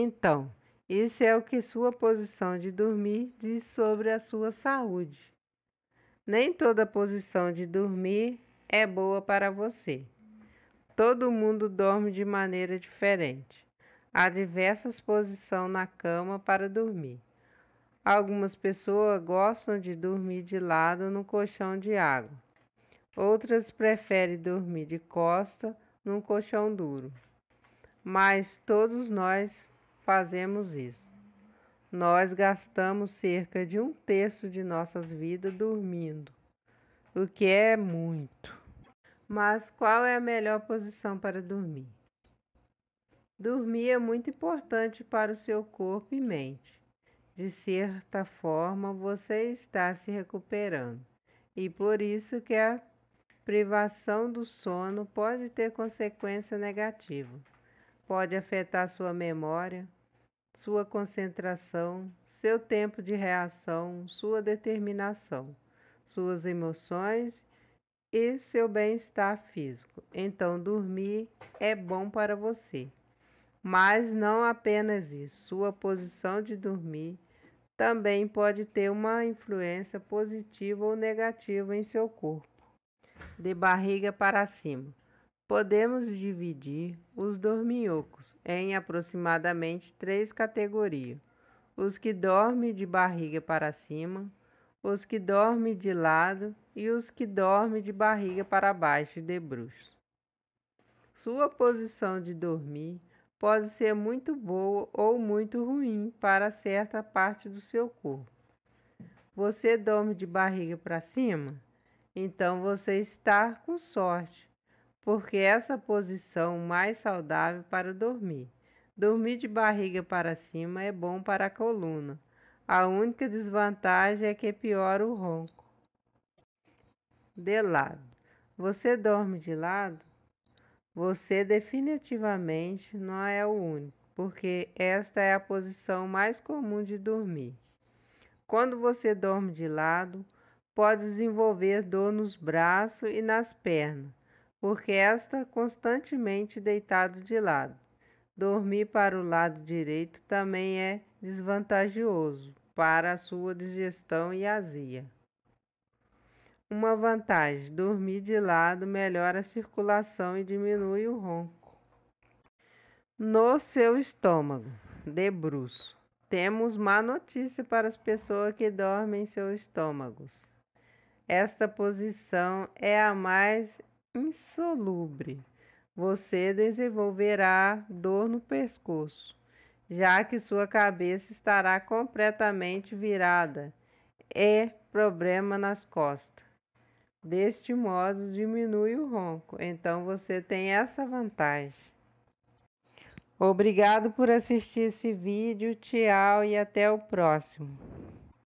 Então, isso é o que sua posição de dormir diz sobre a sua saúde. Nem toda posição de dormir é boa para você. Todo mundo dorme de maneira diferente. Há diversas posições na cama para dormir. Algumas pessoas gostam de dormir de lado no colchão de água. Outras preferem dormir de costa num colchão duro. Mas todos nós fazemos isso. Nós gastamos cerca de um terço de nossas vidas dormindo, o que é muito. Mas qual é a melhor posição para dormir? Dormir é muito importante para o seu corpo e mente. De certa forma, você está se recuperando, e por isso que a privação do sono pode ter consequência negativa. Pode afetar sua memória, sua concentração, seu tempo de reação, sua determinação, suas emoções e seu bem-estar físico. Então, dormir é bom para você. Mas não apenas isso, sua posição de dormir também pode ter uma influência positiva ou negativa em seu corpo. De barriga para cima. Podemos dividir os dorminhocos em aproximadamente três categorias: os que dormem de barriga para cima, os que dormem de lado e os que dormem de barriga para baixo de bruxo. Sua posição de dormir pode ser muito boa ou muito ruim para certa parte do seu corpo. Você dorme de barriga para cima? Então você está com sorte, porque essa posição mais saudável para dormir. Dormir de barriga para cima é bom para a coluna. A única desvantagem é que piora o ronco. De lado. Você dorme de lado? Você definitivamente não é o único, porque esta é a posição mais comum de dormir. Quando você dorme de lado, pode desenvolver dor nos braços e nas pernas porque esta constantemente deitado de lado. Dormir para o lado direito também é desvantajoso para a sua digestão e azia. Uma vantagem: dormir de lado melhora a circulação e diminui o ronco. No seu estômago, debruço. Temos má notícia para as pessoas que dormem em seus estômagos. Esta posição é a mais Insolubre. Você desenvolverá dor no pescoço, já que sua cabeça estará completamente virada e problema nas costas. Deste modo, diminui o ronco, então você tem essa vantagem. Obrigado por assistir esse vídeo, tchau e até o próximo.